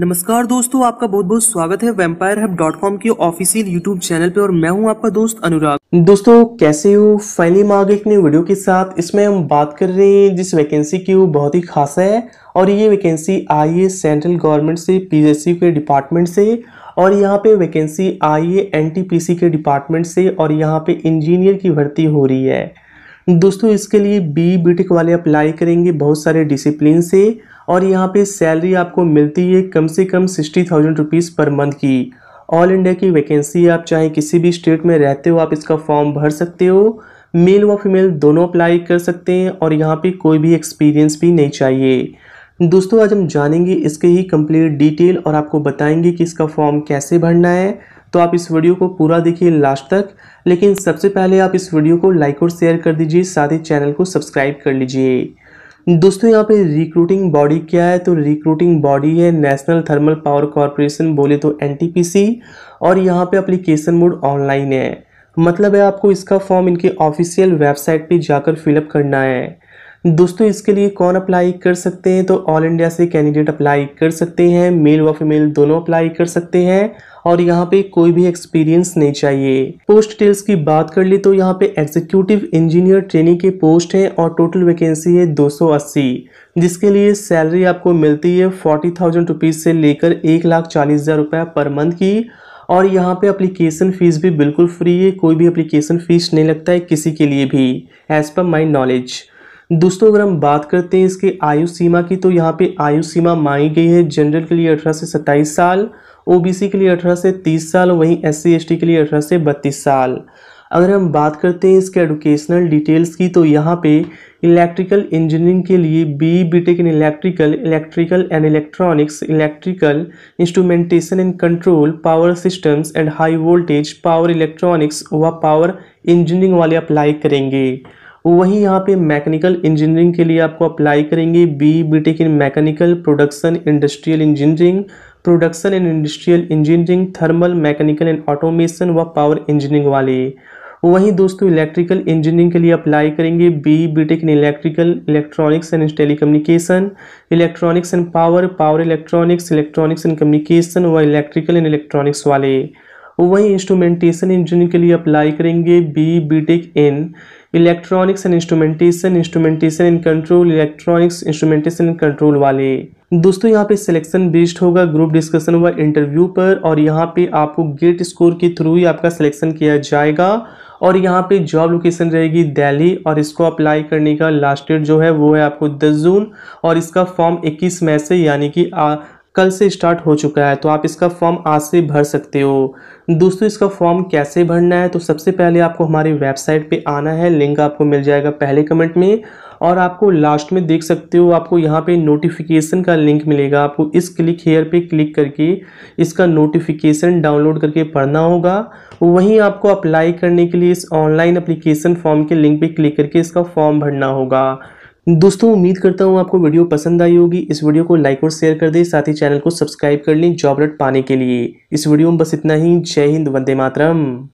नमस्कार दोस्तों आपका बहुत बहुत स्वागत है वेम्पायर हब डॉट कॉम के ऑफिशियल यूट्यूब चैनल पे और मैं हूं आपका दोस्त अनुराग दोस्तों कैसे हो फाइनली मांग एक नई वीडियो के साथ इसमें हम बात कर रहे हैं जिस वैकेंसी की वो बहुत ही खास है और ये वैकेंसी आई है सेंट्रल गवर्नमेंट से पी के डिपार्टमेंट से और यहाँ पे वैकेंसी आई है एन के डिपार्टमेंट से और यहाँ पे इंजीनियर की भर्ती हो रही है दोस्तों इसके लिए बी बी वाले अप्लाई करेंगे बहुत सारे डिसिप्लिन से और यहाँ पे सैलरी आपको मिलती है कम से कम sixty thousand rupees per month की ऑल इंडिया की वैकेंसी आप चाहे किसी भी स्टेट में रहते हो आप इसका फॉर्म भर सकते हो मेल व फीमेल दोनों अप्लाई कर सकते हैं और यहाँ पे कोई भी एक्सपीरियंस भी नहीं चाहिए दोस्तों आज हम जानेंगे इसके ही कंप्लीट डिटेल और आपको बताएंगे कि इसका फॉर्म कैसे भरना है तो आप इस वीडियो को पूरा देखिए लास्ट तक लेकिन सबसे पहले आप इस वीडियो को लाइक और शेयर कर दीजिए साथ ही चैनल को सब्सक्राइब कर लीजिए दोस्तों यहाँ पे रिक्रूटिंग बॉडी क्या है तो रिक्रूटिंग बॉडी है नेशनल थर्मल पावर कॉरपोरेशन बोले तो एनटीपीसी और यहाँ पे अप्लीकेशन मोड ऑनलाइन है मतलब है आपको इसका फॉर्म इनके ऑफिशियल वेबसाइट पे जाकर फिलअप करना है दोस्तों इसके लिए कौन अप्लाई कर सकते हैं तो ऑल इंडिया से कैंडिडेट अप्लाई कर सकते हैं मेल व फीमेल दोनों अप्लाई कर सकते हैं और यहाँ पे कोई भी एक्सपीरियंस नहीं चाहिए पोस्ट डिटेल्स की बात कर ली तो यहाँ पे एग्जीक्यूटिव इंजीनियर ट्रेनिंग के पोस्ट हैं और टोटल वैकेंसी है 280 जिसके लिए सैलरी आपको मिलती है फोर्टी थाउजेंड रुपीज़ से लेकर एक लाख चालीस हज़ार रुपये पर मंथ की और यहाँ पे अप्लीकेशन फ़ीस भी बिल्कुल फ्री है कोई भी अप्लीकेशन फ़ीस नहीं लगता है किसी के लिए भी एज़ पर माई नॉलेज दोस्तों अगर हम बात करते हैं इसके आयु सीमा की तो यहाँ पे आयु सीमा मांगी गई है जनरल के लिए अठारह से सत्ताईस साल ओबीसी के लिए अठारह से तीस साल वहीं एस सी के लिए अठारह से बत्तीस साल अगर हम बात करते हैं इसके एडुकेशनल डिटेल्स की तो यहाँ पे इलेक्ट्रिकल इंजीनियरिंग के लिए B B tech in electrical electrical and electronics electrical instrumentation and control power systems and high voltage power electronics व पावर इंजीनियरिंग वाले अप्लाई करेंगे वहीं यहाँ पे मैकेनिकल इंजीनियरिंग के लिए आपको अप्लाई करेंगे B B tech in mechanical production industrial engineering production and industrial engineering thermal mechanical and automation व पावर इंजीनियरिंग वाले वहीं दोस्तों इलेक्ट्रिकल इंजीनियरिंग के लिए अप्लाई करेंगे B B tech in electrical electronics and communication electronics and power power electronics electronics and communication व electrical and electronics वाले वहीं इंस्ट्रूमेंटेशन इंजीनियरिंग के लिए अप्लाई करेंगे B B tech in electronics and instrumentation instrumentation and control electronics instrumentation and control वाले दोस्तों यहाँ पे सिलेक्शन बेस्ड होगा ग्रुप डिस्कशन व इंटरव्यू पर और यहाँ पे आपको गेट स्कोर के थ्रू ही आपका सिलेक्शन किया जाएगा और यहाँ पे जॉब लोकेशन रहेगी दिल्ली और इसको अप्लाई करने का लास्ट डेट जो है वो है आपको 10 जून और इसका फॉर्म 21 मई से यानी कि कल से स्टार्ट हो चुका है तो आप इसका फॉर्म आज से भर सकते हो दोस्तों इसका फॉर्म कैसे भरना है तो सबसे पहले आपको हमारी वेबसाइट पे आना है लिंक आपको मिल जाएगा पहले कमेंट में और आपको लास्ट में देख सकते हो आपको यहाँ पे नोटिफिकेशन का लिंक मिलेगा आपको इस क्लिक हेयर पे क्लिक करके इसका नोटिफिकेशन डाउनलोड करके पढ़ना होगा वहीं आपको अप्लाई करने के लिए इस ऑनलाइन अप्लीकेशन फॉर्म के लिंक पर क्लिक करके इसका फॉर्म भरना होगा दोस्तों उम्मीद करता हूँ आपको वीडियो पसंद आई होगी इस वीडियो को लाइक और शेयर कर दें साथ ही चैनल को सब्सक्राइब कर लें जॉब पाने के लिए इस वीडियो में बस इतना ही जय हिंद वंदे मातरम